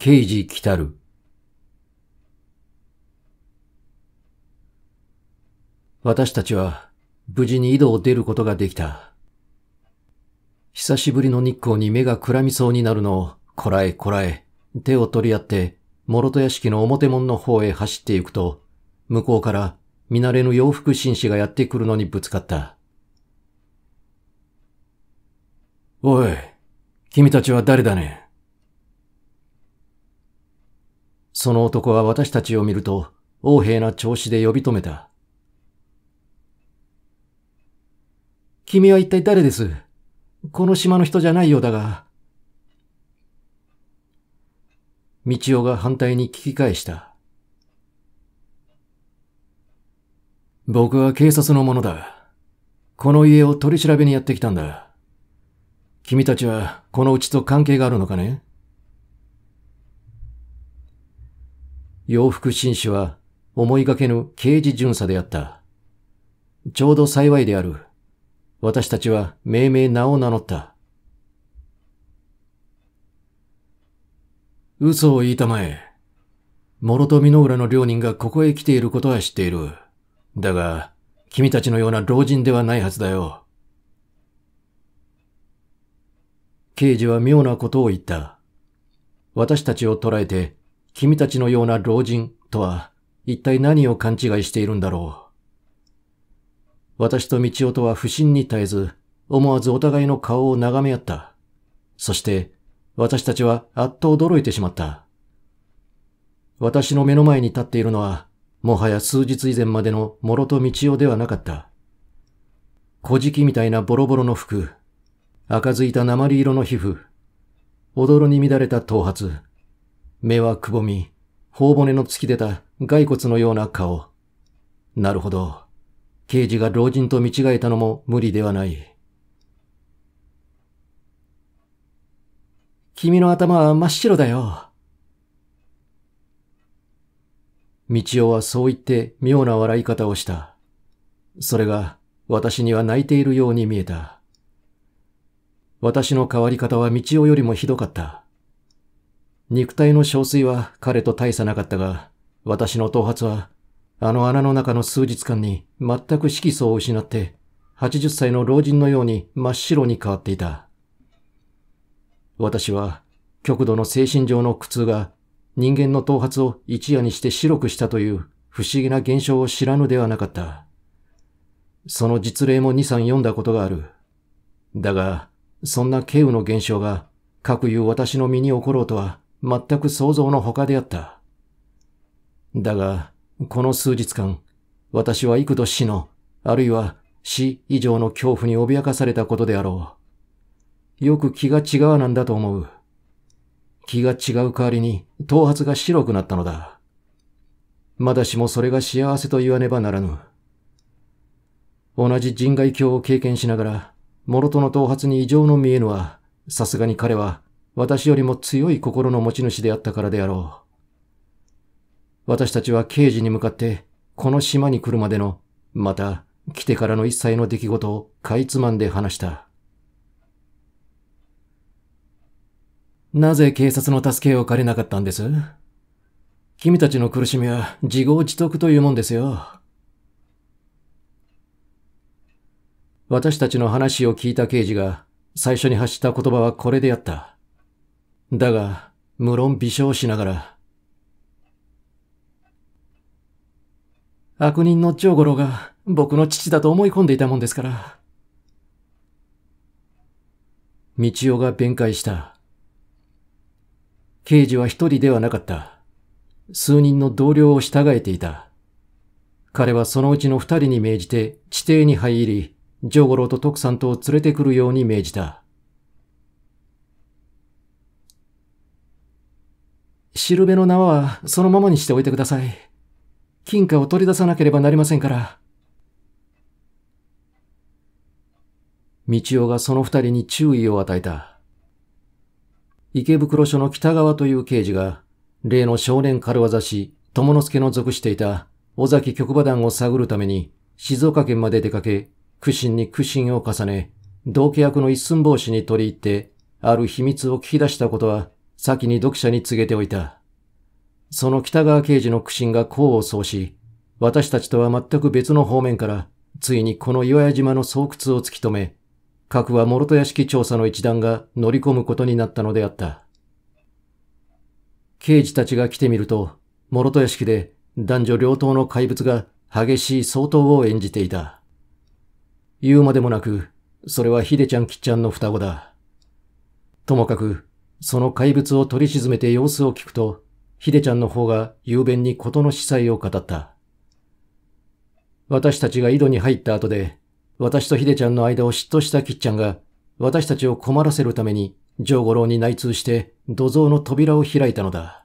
刑事来たる。私たちは無事に井戸を出ることができた。久しぶりの日光に目がくらみそうになるのを、こらえこらえ、手を取り合って、諸戸屋敷の表門の方へ走っていくと、向こうから見慣れぬ洋服紳士がやってくるのにぶつかった。おい、君たちは誰だねその男は私たちを見ると、横柄な調子で呼び止めた。君は一体誰ですこの島の人じゃないようだが。道夫が反対に聞き返した。僕は警察の者だ。この家を取り調べにやってきたんだ。君たちはこのうちと関係があるのかね洋服紳士は思いがけぬ刑事巡査であった。ちょうど幸いである。私たちは命名名を名乗った。嘘を言いたまえ。諸富の浦の両人がここへ来ていることは知っている。だが、君たちのような老人ではないはずだよ。刑事は妙なことを言った。私たちを捕らえて君たちのような老人とは一体何を勘違いしているんだろう。私と道夫とは不審に絶えず、思わずお互いの顔を眺め合った。そして、私たちはあっと驚いてしまった。私の目の前に立っているのは、もはや数日以前までの諸と道夫ではなかった。小敷みたいなボロボロの服、赤ずいた鉛色の皮膚、おどろに乱れた頭髪、目はくぼみ、頬骨の突き出た骸骨のような顔。なるほど。刑事が老人と見違えたのも無理ではない。君の頭は真っ白だよ。道夫はそう言って妙な笑い方をした。それが私には泣いているように見えた。私の変わり方は道夫よりもひどかった。肉体の憔悴は彼と大差なかったが、私の頭髪は、あの穴の中の数日間に全く色素を失って、80歳の老人のように真っ白に変わっていた。私は、極度の精神上の苦痛が人間の頭髪を一夜にして白くしたという不思議な現象を知らぬではなかった。その実例も2、3読んだことがある。だが、そんな軽有の現象が、各う私の身に起ころうとは全く想像の他であった。だが、この数日間、私は幾度死の、あるいは死以上の恐怖に脅かされたことであろう。よく気が違うなんだと思う。気が違う代わりに頭髪が白くなったのだ。まだしもそれが幸せと言わねばならぬ。同じ人外境を経験しながら、諸との頭髪に異常の見えぬは、さすがに彼は私よりも強い心の持ち主であったからであろう。私たちは刑事に向かって、この島に来るまでの、また、来てからの一切の出来事をかいつまんで話した。なぜ警察の助けを借りなかったんです君たちの苦しみは自業自得というもんですよ。私たちの話を聞いた刑事が最初に発した言葉はこれであった。だが、無論微笑しながら。悪人の長五郎が僕の父だと思い込んでいたもんですから。道夫が弁解した。刑事は一人ではなかった。数人の同僚を従えていた。彼はそのうちの二人に命じて地底に入り、ジョゴロと徳さんとを連れてくるように命じた。しるべの縄はそのままにしておいてください。金貨を取り出さなければなりませんから。道夫がその二人に注意を与えた。池袋署の北川という刑事が、例の少年軽業師、友之助の属していた尾崎局場団を探るために静岡県まで出かけ、苦心に苦心を重ね、同契役の一寸法師に取り入って、ある秘密を聞き出したことは先に読者に告げておいた。その北川刑事の苦心が功を奏し、私たちとは全く別の方面から、ついにこの岩屋島の巣窟を突き止め、核は諸戸屋敷調査の一団が乗り込むことになったのであった。刑事たちが来てみると、諸戸屋敷で男女両党の怪物が激しい相当を演じていた。言うまでもなく、それはひでちゃんきっちゃんの双子だ。ともかく、その怪物を取り沈めて様子を聞くと、ヒデちゃんの方が雄弁に事の司祭を語った。私たちが井戸に入った後で、私とヒデちゃんの間を嫉妬したキッちゃんが、私たちを困らせるために、ジョゴ五郎に内通して土蔵の扉を開いたのだ。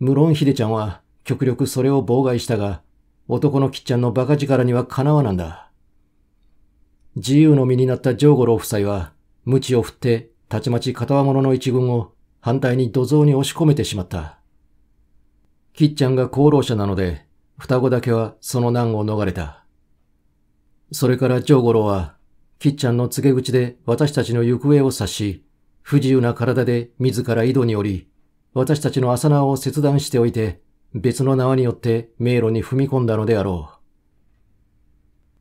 無論ヒデちゃんは極力それを妨害したが、男のキッちゃんの馬鹿力にはかなわなんだ。自由の身になったジョゴ五郎夫妻は、無知を振ってたちまち片輪者の一軍を反対に土蔵に押し込めてしまった。きっちゃんが功労者なので、双子だけはその難を逃れた。それから長五郎は、きっちゃんの告げ口で私たちの行方を察し、不自由な体で自ら井戸に降り、私たちの浅縄を切断しておいて、別の縄によって迷路に踏み込んだのであろ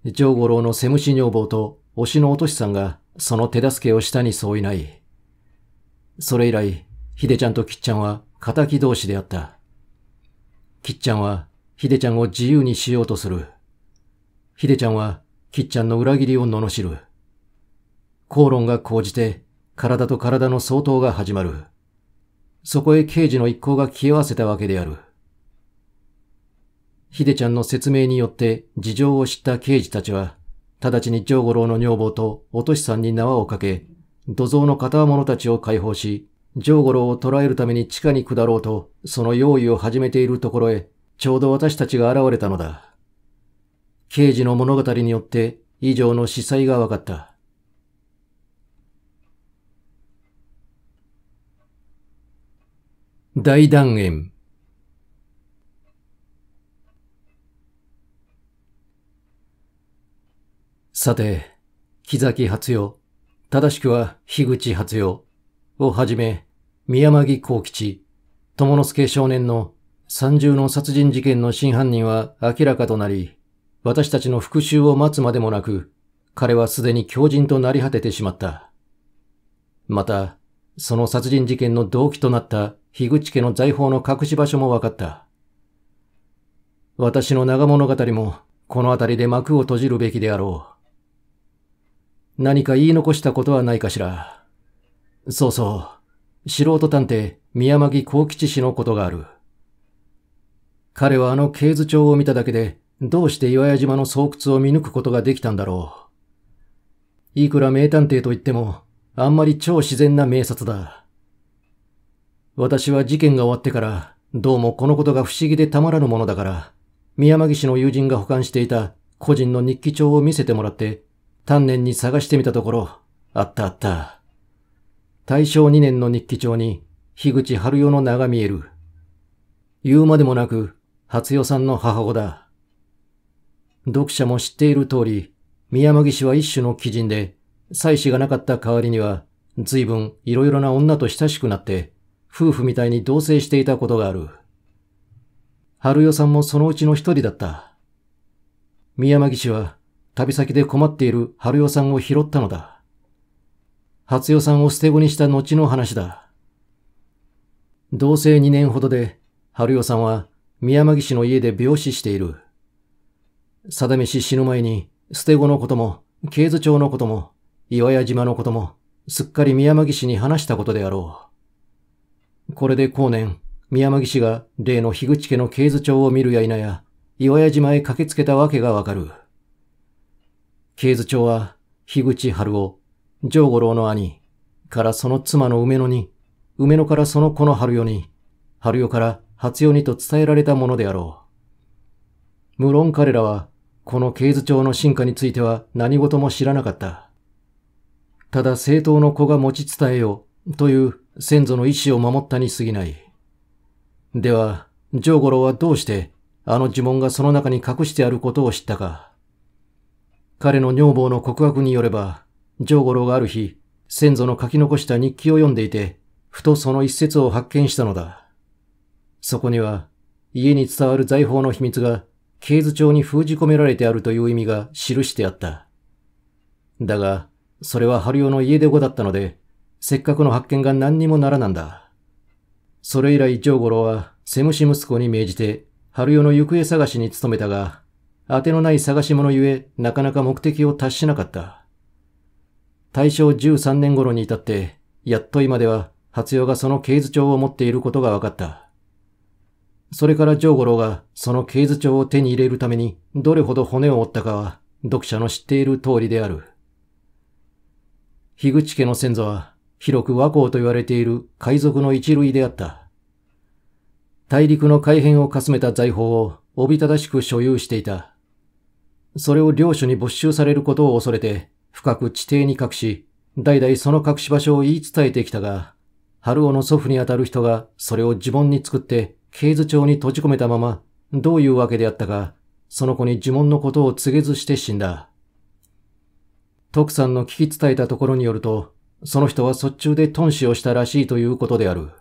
う。長五郎のセムシ女房と推しのおとしさんがその手助けをしたに相違ない。それ以来、ひでちゃんときっちゃんは敵同士であった。きっちゃんは、ひでちゃんを自由にしようとする。ひでちゃんは、きっちゃんの裏切りを罵る。口論が講じて、体と体の相当が始まる。そこへ刑事の一行が気合わせたわけである。ひでちゃんの説明によって事情を知った刑事たちは、直ちに上五郎の女房とおとしさんに縄をかけ、土蔵の片者たちを解放し、上五郎を捕らえるために地下に下ろうと、その用意を始めているところへ、ちょうど私たちが現れたのだ。刑事の物語によって、以上の司祭が分かった。大断言。さて、木崎初代、正しくは樋口初代をはじめ、宮間木幸吉、友之助少年の三重の殺人事件の真犯人は明らかとなり、私たちの復讐を待つまでもなく、彼はすでに狂人となり果ててしまった。また、その殺人事件の動機となった樋口家の財宝の隠し場所も分かった。私の長物語もこの辺りで幕を閉じるべきであろう。何か言い残したことはないかしら。そうそう。素人探偵、宮巻幸吉氏のことがある。彼はあの経図帳を見ただけで、どうして岩屋島の巣窟を見抜くことができたんだろう。いくら名探偵と言っても、あんまり超自然な名察だ。私は事件が終わってから、どうもこのことが不思議でたまらぬものだから、宮巻氏の友人が保管していた個人の日記帳を見せてもらって丹念に探してみたところ、あったあった。大正2年の日記帳に、樋口春代の名が見える。言うまでもなく、初代さんの母子だ。読者も知っている通り、宮間岸は一種の鬼人で、妻子がなかった代わりには、随分いろいろな女と親しくなって、夫婦みたいに同棲していたことがある。春代さんもそのうちの一人だった。宮間岸は、旅先で困っている春代さんを拾ったのだ。初代さんを捨て子にした後の話だ。同棲2年ほどで、春代さんは宮間岸の家で病死している。定めし、死ぬ前に、捨て子のことも、経図町のことも、岩屋島のことも、すっかり宮間岸に話したことであろう。これで後年、宮間岸が例の樋口家の経図帳を見るや否や、岩屋島へ駆けつけたわけがわかる。警図長は、樋口春夫、上五郎の兄、からその妻の梅野に、梅野からその子の春代に、春代から初代にと伝えられたものであろう。無論彼らは、この経図帳の進化については何事も知らなかった。ただ政党の子が持ち伝えようという先祖の意志を守ったに過ぎない。では、上五郎はどうしてあの呪文がその中に隠してあることを知ったか。彼の女房の告白によれば、上五郎がある日、先祖の書き残した日記を読んでいて、ふとその一節を発見したのだ。そこには、家に伝わる財宝の秘密が、経図帳に封じ込められてあるという意味が記してあった。だが、それは春代の家出子だったので、せっかくの発見が何にもならなんだ。それ以来、上五郎は、セムシ息子に命じて、春代の行方探しに努めたが、当てのない探し物ゆえ、なかなか目的を達しなかった。大正13年頃に至って、やっと今では、初代がその経図帳を持っていることが分かった。それから上五郎がその経図帳を手に入れるためにどれほど骨を折ったかは読者の知っている通りである。樋口家の先祖は広く和光と言われている海賊の一類であった。大陸の改変をかすめた財宝をおびただしく所有していた。それを領主に没収されることを恐れて、深く地底に隠し、代々その隠し場所を言い伝えてきたが、春尾の祖父にあたる人がそれを呪文に作って、経図帳に閉じ込めたまま、どういうわけであったか、その子に呪文のことを告げずして死んだ。徳さんの聞き伝えたところによると、その人は卒中で頓死をしたらしいということである。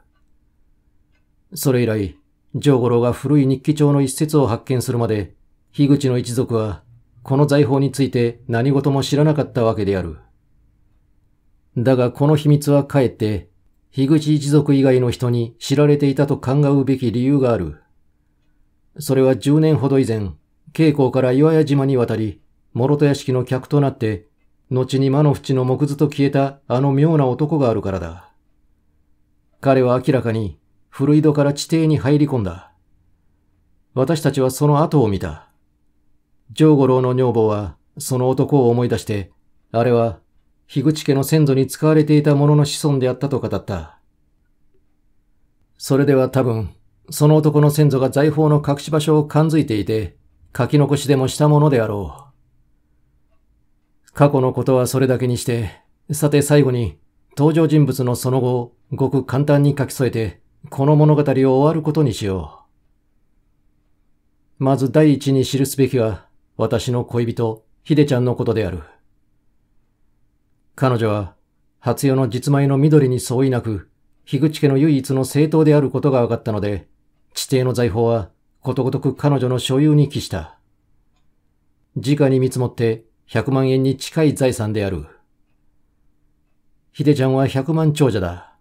それ以来、上五郎が古い日記帳の一節を発見するまで、樋口の一族はこの財宝について何事も知らなかったわけである。だがこの秘密はかえって、樋口一族以外の人に知られていたと考うべき理由がある。それは10年ほど以前、稽古から岩屋島に渡り、諸戸屋敷の客となって、後に魔の淵の木図と消えたあの妙な男があるからだ。彼は明らかに古井戸から地底に入り込んだ。私たちはその後を見た。上五郎の女房は、その男を思い出して、あれは、樋口家の先祖に使われていたものの子孫であったと語った。それでは多分、その男の先祖が財宝の隠し場所を感づいていて、書き残しでもしたものであろう。過去のことはそれだけにして、さて最後に、登場人物のその後をごく簡単に書き添えて、この物語を終わることにしよう。まず第一に記すべきは、私の恋人、ヒデちゃんのことである。彼女は、初代の実米の緑に相違なく、樋口家の唯一の正当であることが分かったので、地底の財宝はことごとく彼女の所有に帰した。直に見積もって100万円に近い財産である。ひでちゃんは100万長者だ。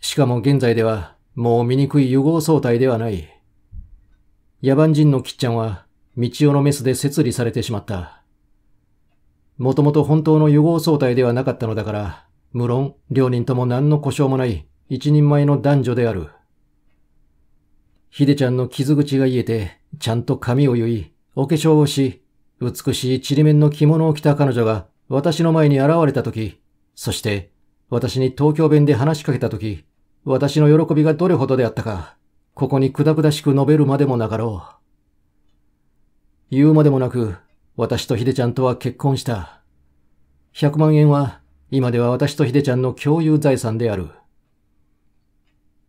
しかも現在ではもう醜い融合相対ではない。野蛮人のきっちゃんは道夫のメスで摂理されてしまった。もともと本当の融合相対ではなかったのだから、無論、両人とも何の故障もない、一人前の男女である。ひでちゃんの傷口が癒えて、ちゃんと髪を結い、お化粧をし、美しいちりめんの着物を着た彼女が、私の前に現れた時、そして、私に東京弁で話しかけた時、私の喜びがどれほどであったか、ここにくだくだしく述べるまでもなかろう。言うまでもなく、私とひでちゃんとは結婚した。100万円は、今では私とひでちゃんの共有財産である。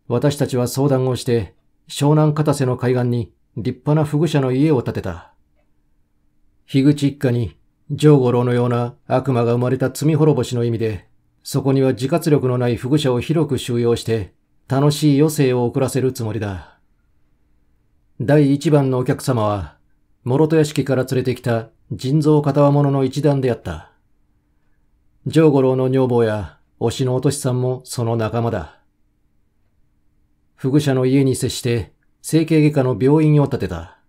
私たちは相談をして、湘南片瀬の海岸に立派な不具者の家を建てた。樋口一家に、上五郎のような悪魔が生まれた罪滅ぼしの意味で、そこには自活力のない不具者を広く収容して、楽しい余生を送らせるつもりだ。第一番のお客様は、諸戸屋敷から連れてきた人造片輪物の一団であった。上五郎の女房や推しのおとしさんもその仲間だ。不具者の家に接して整形外科の病院を建てた。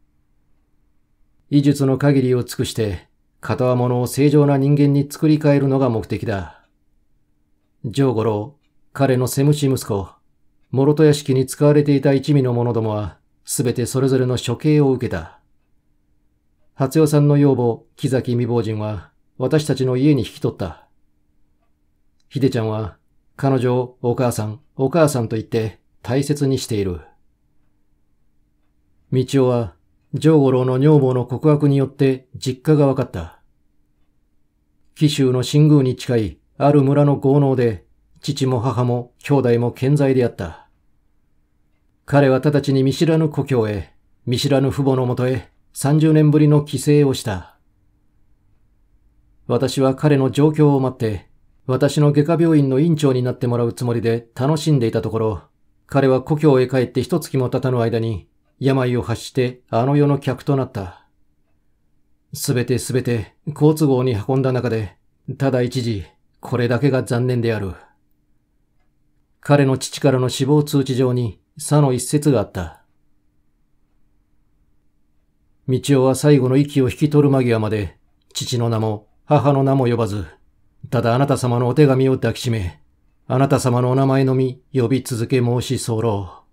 医術の限りを尽くして片輪物を正常な人間に作り変えるのが目的だ。上五郎、彼のセムシ息子、諸戸屋敷に使われていた一味の者どもは、すべてそれぞれの処刑を受けた。初代さんの養母、木崎未亡人は、私たちの家に引き取った。ひでちゃんは、彼女をお母さん、お母さんと言って大切にしている。道夫は、上五郎の女房の告白によって実家が分かった。紀州の新宮に近いある村の豪農で、父も母も兄弟も健在であった。彼は直ちに見知らぬ故郷へ、見知らぬ父母のもとへ30年ぶりの帰省をした。私は彼の状況を待って、私の外科病院の院長になってもらうつもりで楽しんでいたところ、彼は故郷へ帰って一月も経たぬ間に、病を発してあの世の客となった。すべてすべて好都合に運んだ中で、ただ一時、これだけが残念である。彼の父からの死亡通知上に、さの一節があった。道夫は最後の息を引き取る間際まで、父の名も母の名も呼ばず、ただあなた様のお手紙を抱きしめ、あなた様のお名前のみ呼び続け申し候。